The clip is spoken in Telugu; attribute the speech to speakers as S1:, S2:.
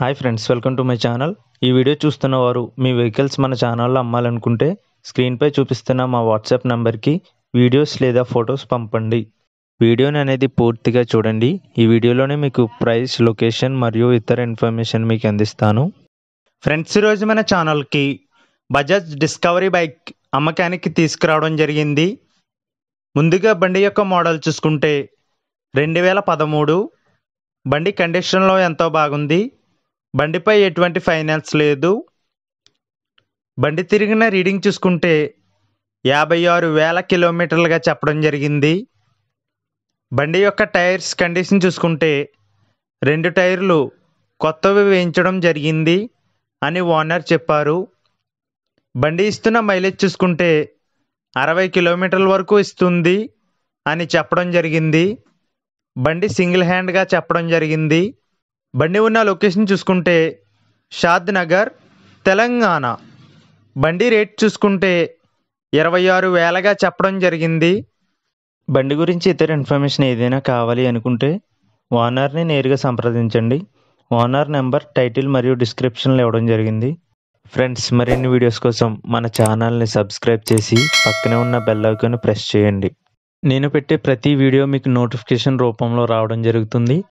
S1: hi friends welcome to my channel ఈ వీడియో చూస్తున్న వారు మీ వెహికల్స్ మన ఛానల్లో అమ్మాలనుకుంటే స్క్రీన్పై చూపిస్తున్న మా వాట్సాప్ నెంబర్కి వీడియోస్ లేదా ఫొటోస్ పంపండి వీడియోని అనేది పూర్తిగా చూడండి ఈ వీడియోలోనే మీకు ప్రైస్ లొకేషన్ మరియు ఇతర ఇన్ఫర్మేషన్ మీకు అందిస్తాను ఫ్రెండ్స్ ఈరోజు మన ఛానల్కి బజాజ్ డిస్కవరీ బైక్ అమ్మకానికి తీసుకురావడం జరిగింది ముందుగా బండి యొక్క మోడల్ చూసుకుంటే రెండు వేల పదమూడు బండి కండిషన్లో ఎంతో బాగుంది బండిపై ఎటువంటి ఫైనాన్స్ లేదు బండి తిరిగిన రీడింగ్ చూసుకుంటే యాభై ఆరు వేల కిలోమీటర్లుగా చెప్పడం జరిగింది బండి యొక్క టైర్స్ కండిషన్ చూసుకుంటే రెండు టైర్లు కొత్తవి వేయించడం జరిగింది అని ఓనర్ చెప్పారు బండి ఇస్తున్న మైలేజ్ చూసుకుంటే అరవై కిలోమీటర్ల వరకు ఇస్తుంది అని చెప్పడం జరిగింది బండి సింగిల్ హ్యాండ్గా చెప్పడం జరిగింది బండి ఉన్న లొకేషన్ చూసుకుంటే షాద్ నగర్ తెలంగాణ బండి రేట్ చూసుకుంటే ఇరవై ఆరు వేలగా చెప్పడం జరిగింది బండి గురించి ఇతర ఇన్ఫర్మేషన్ ఏదైనా కావాలి అనుకుంటే ఓనర్ని నేరుగా సంప్రదించండి ఓనర్ నెంబర్ టైటిల్ మరియు డిస్క్రిప్షన్లో ఇవ్వడం జరిగింది ఫ్రెండ్స్ మరిన్ని వీడియోస్ కోసం మన ఛానల్ని సబ్స్క్రైబ్ చేసి పక్కనే ఉన్న బెల్ ఐకాన్ ప్రెస్ చేయండి నేను పెట్టే ప్రతి వీడియో మీకు నోటిఫికేషన్ రూపంలో రావడం జరుగుతుంది